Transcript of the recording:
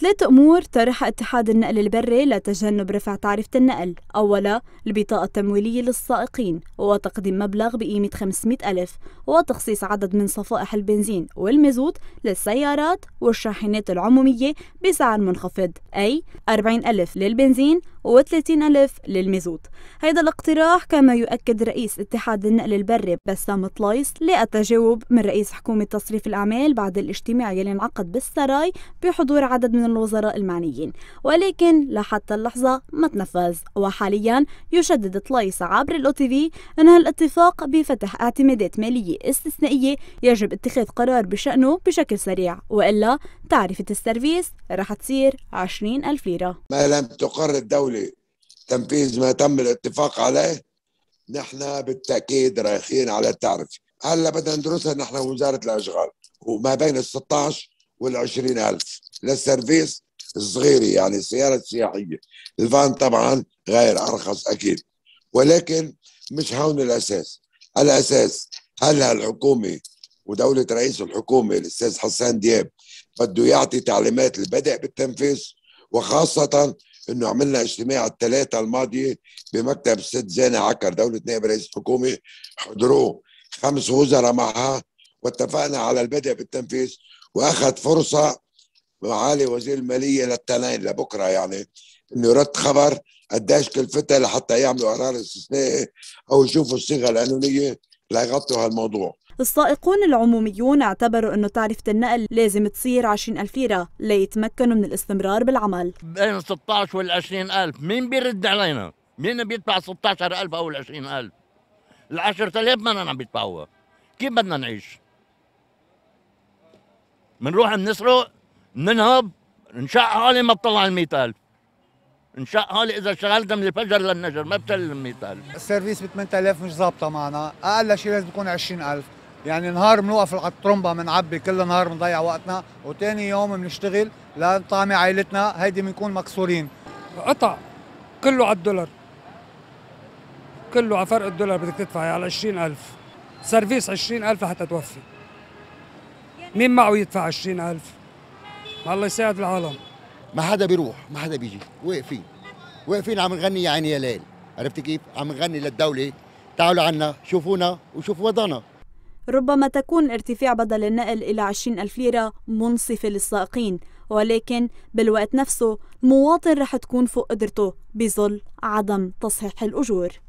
ثلاث أمور طرح اتحاد النقل البري لتجنب رفع تعرفة النقل أولا البطاقة التمويلية للسائقين وتقديم مبلغ بقيمة 500 ألف وتخصيص عدد من صفائح البنزين والمازوت للسيارات والشاحنات العمومية بسعر منخفض أي 40 ألف للبنزين و30 ألف للميزوط هذا الاقتراح كما يؤكد رئيس اتحاد النقل البري بسام طلايس للتجاوب من رئيس حكومة تصريف الأعمال بعد الاجتماع يلي انعقد بالسراي بحضور عدد من الوزراء المعنيين ولكن لحتى اللحظة ما تنفذ وحاليا يشدد طلايس عبر الأو تي في أن هالاتفاق بفتح اعتمادات مالية استثنائية يجب اتخاذ قرار بشأنه بشكل سريع وإلا تعرفة السيرفيس رح تصير 20 ألف ليرة ما لم تقر الدولة تنفيذ ما تم الاتفاق عليه نحن بالتاكيد رايحين على التعرفه هلا بدنا ندرسها نحن وزاره الاشغال وما بين ال 16 وال 20000 للسيرفيس الصغيره يعني السياره السياحيه الفان طبعا غير ارخص اكيد ولكن مش هون الاساس الاساس هل الحكومه ودوله رئيس الحكومه الاستاذ حسان دياب بده يعطي تعليمات البدء بالتنفيذ وخاصه انه عملنا اجتماع الثلاثة الماضية بمكتب ست زينة عكر دولة نائب رئيس الحكومة حضروه خمس وزراء معها واتفقنا على البدء بالتنفيذ واخذ فرصة معالي وزير المالية للتنين لبكرة يعني انه يرد خبر قديش كلفتها لحتى يعملوا قرار استثنائي او يشوفوا الصيغة القانونية ليغطوا هالموضوع السائقون العموميون اعتبروا أنه تعرفة النقل لازم تصير 20000 ليرة ليتمكنوا من الاستمرار بالعمل بين 16 وال 20000 مين بيرد علينا؟ مين بيدفع 16000 أو ال 20000 ال 10000 ما عم بيدفعوها كيف بدنا نعيش؟ بنروح بنسرق بننهب نشق حالي ما بطلع ال 100000 شاء حالي اذا اشتغلت من الفجر للنجر ما بتل ال 100000 السيرفيس ب 8000 مش ظابطه معنا اقل شيء لازم تكون 20000 يعني نهار بنوقف على الطرمبه بنعبي كل نهار بنضيع وقتنا وثاني يوم بنشتغل لنطعمي عائلتنا هيدي بنكون مكسورين قطع كله على الدولار كله على فرق الدولار بدك تدفعي يعني على 20000 سيرفيس 20000 لحتى توفي مين معه يدفع 20000 الله يساعد العالم ما حدا بيروح ما حدا بيجي واقفين واقفين عم نغني يا يا ليل عرفت كيف عم نغني للدوله تعالوا عنا شوفونا وشوفوا وضعنا ربما تكون ارتفاع بدل النقل إلى 20 ألف ليرة منصفة للسائقين ولكن بالوقت نفسه المواطن رح تكون فوق قدرته بظل عدم تصحيح الأجور